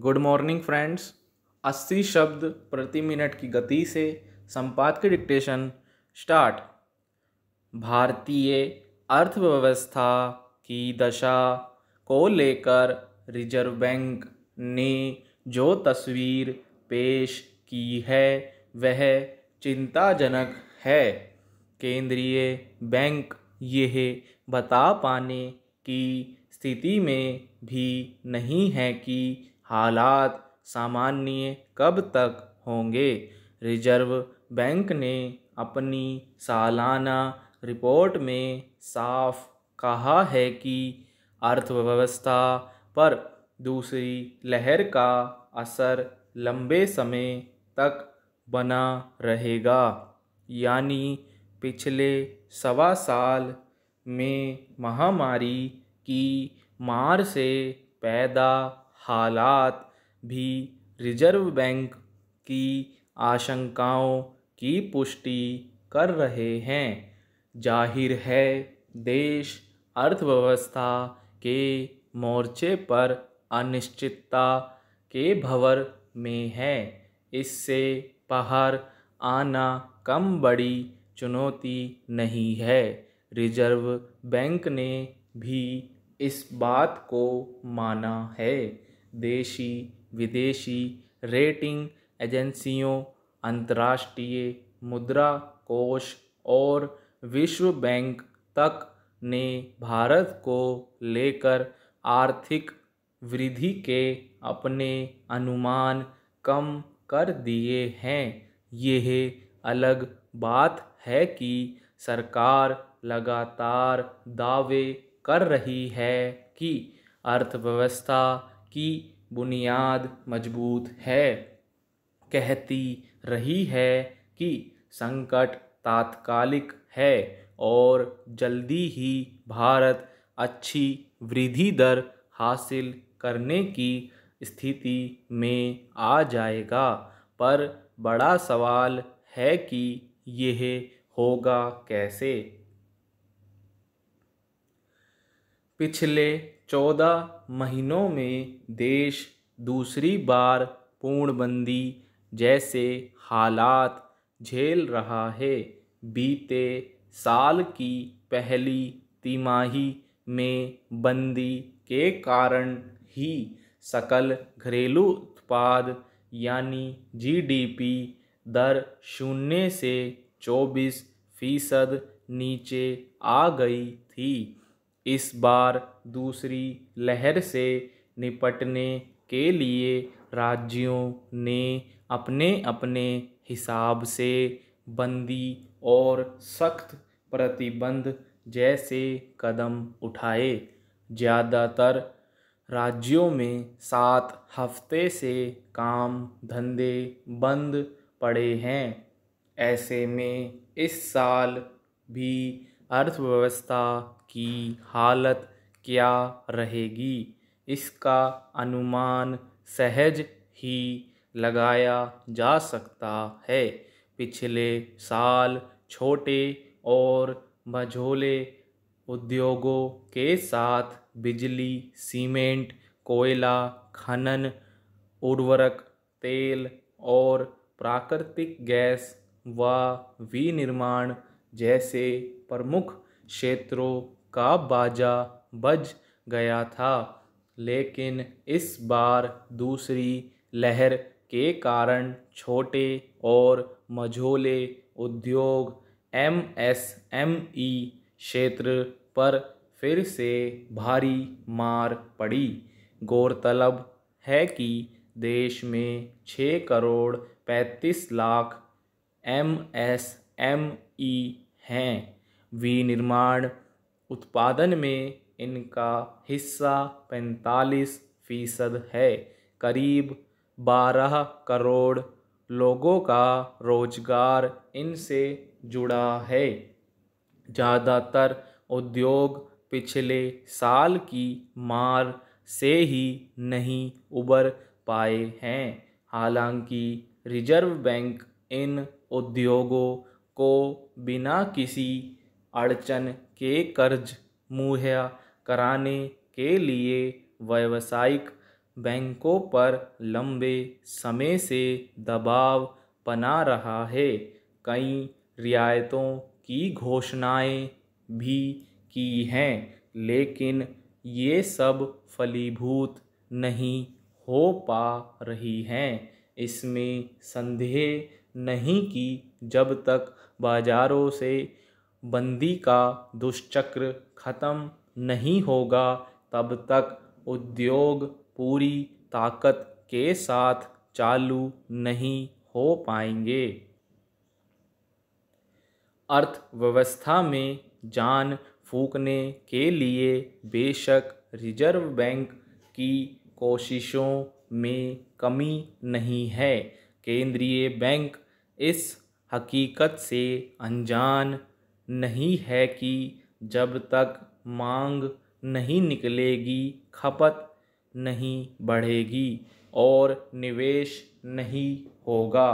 good morning friends 80 शब्द प्रति minute की गति से संपाद के डिक्टेशन स्टार्ट भारतीय अर्थव्यवस्था की दशा को लेकर रिजर्व बैंक ने जो तस्वीर पेश की है वह चिंताजनक है केंद्रीय बैंक यह बता पाने की स्थिति में भी नहीं है कि हालात सामान्य कब तक होंगे रिजर्व बैंक ने अपनी सालाना रिपोर्ट में साफ कहा है कि अर्थव्यवस्था पर दूसरी लहर का असर लंबे समय तक बना रहेगा यानी पिछले सवा साल में महामारी की मार से पैदा हालात भी रिजर्व बैंक की आशंकाओं की पुष्टि कर रहे हैं जाहिर है देश अर्थव्यवस्था के मोर्चे पर अनिश्चितता के भंवर में है इससे बाहर आना कम बड़ी चुनौती नहीं है रिजर्व बैंक ने भी इस बात को माना है देशी विदेशी रेटिंग एजेंसियों अंतर्राष्ट्रीय मुद्रा कोष और विश्व बैंक तक ने भारत को लेकर आर्थिक वृद्धि के अपने अनुमान कम कर दिए हैं यह अलग बात है कि सरकार लगातार दावे कर रही है कि अर्थव्यवस्था की बुनियाद मजबूत है कहती रही है कि संकट तात्कालिक है और जल्दी ही भारत अच्छी वृद्धि दर हासिल करने की स्थिति में आ जाएगा पर बड़ा सवाल है कि यह होगा कैसे पिछले चौदह महीनों में देश दूसरी बार पूर्णबंदी जैसे हालात झेल रहा है बीते साल की पहली तिमाही में बंदी के कारण ही सकल घरेलू उत्पाद यानी जीडीपी दर शून्य से चौबीस फीसद नीचे आ गई थी इस बार दूसरी लहर से निपटने के लिए राज्यों ने अपने अपने हिसाब से बंदी और सख्त प्रतिबंध जैसे कदम उठाए ज़्यादातर राज्यों में सात हफ्ते से काम धंधे बंद पड़े हैं ऐसे में इस साल भी अर्थव्यवस्था की हालत क्या रहेगी इसका अनुमान सहज ही लगाया जा सकता है पिछले साल छोटे और मझोले उद्योगों के साथ बिजली सीमेंट कोयला खनन उर्वरक तेल और प्राकृतिक गैस व विनिर्माण जैसे प्रमुख क्षेत्रों का बाजा बज गया था लेकिन इस बार दूसरी लहर के कारण छोटे और मझोले उद्योग एम एस एम ई क्षेत्र पर फिर से भारी मार पड़ी गौरतलब है कि देश में छः करोड़ पैंतीस lakh M S M E हैं विनिर्माण उत्पादन में इनका हिस्सा पैंतालीस फीसद है करीब बारह करोड़ लोगों का रोजगार इनसे जुड़ा है ज़्यादातर उद्योग पिछले साल की मार से ही नहीं उबर पाए हैं हालांकि रिजर्व बैंक इन उद्योगों को बिना किसी अड़चन के कर्ज मुहैया कराने के लिए व्यावसायिक बैंकों पर लंबे समय से दबाव बना रहा है कई रियायतों की घोषणाएं भी की हैं लेकिन ये सब फलीभूत नहीं हो पा रही हैं इसमें संदेह नहीं कि जब तक बाज़ारों से बंदी का दुष्चक्र ख़त्म नहीं होगा तब तक उद्योग पूरी ताकत के साथ चालू नहीं हो पाएंगे अर्थव्यवस्था में जान फूकने के लिए बेशक रिजर्व बैंक की कोशिशों में कमी नहीं है केंद्रीय बैंक इस हकीकत से अनजान नहीं है कि जब तक मांग नहीं निकलेगी खपत नहीं बढ़ेगी और निवेश नहीं होगा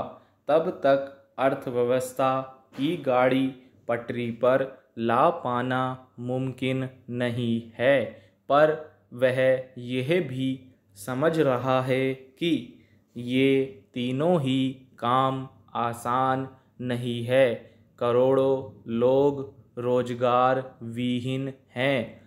तब तक अर्थव्यवस्था की गाड़ी पटरी पर ला पाना मुमकिन नहीं है पर वह यह भी समझ रहा है कि ये तीनों ही काम आसान नहीं है करोड़ों लोग रोजगार विहीन हैं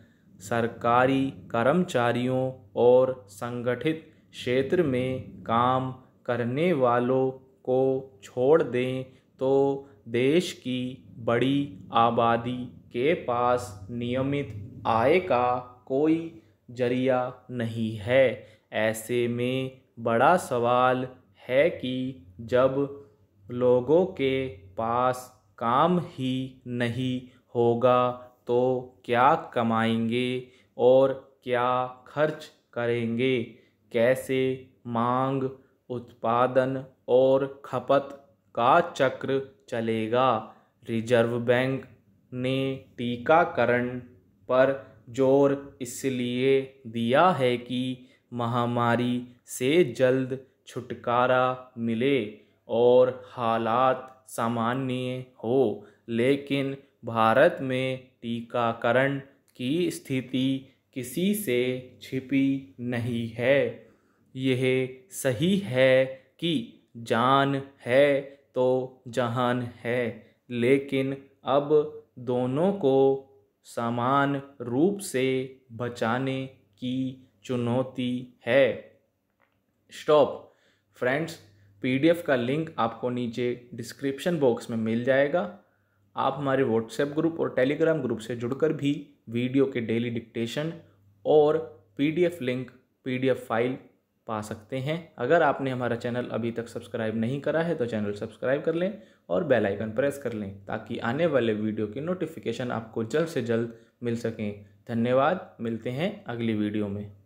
सरकारी कर्मचारियों और संगठित क्षेत्र में काम करने वालों को छोड़ दें तो देश की बड़ी आबादी के पास नियमित आय का कोई जरिया नहीं है ऐसे में बड़ा सवाल है कि जब लोगों के पास काम ही नहीं होगा तो क्या कमाएंगे और क्या खर्च करेंगे कैसे मांग उत्पादन और खपत का चक्र चलेगा रिजर्व बैंक ने टीकाकरण पर जोर इसलिए दिया है कि महामारी से जल्द छुटकारा मिले और हालात सामान्य हो लेकिन भारत में टीकाकरण की स्थिति किसी से छिपी नहीं है यह सही है कि जान है तो जहान है लेकिन अब दोनों को समान रूप से बचाने की चुनौती है स्टॉप फ्रेंड्स पीडीएफ का लिंक आपको नीचे डिस्क्रिप्शन बॉक्स में मिल जाएगा आप हमारे व्हाट्सएप ग्रुप और टेलीग्राम ग्रुप से जुड़कर भी वीडियो के डेली डिक्टेशन और पीडीएफ लिंक पीडीएफ फाइल पा सकते हैं अगर आपने हमारा चैनल अभी तक सब्सक्राइब नहीं करा है तो चैनल सब्सक्राइब कर लें और बेल आइकन प्रेस कर लें ताकि आने वाले वीडियो की नोटिफिकेशन आपको जल्द से जल्द मिल सकें धन्यवाद मिलते हैं अगली वीडियो में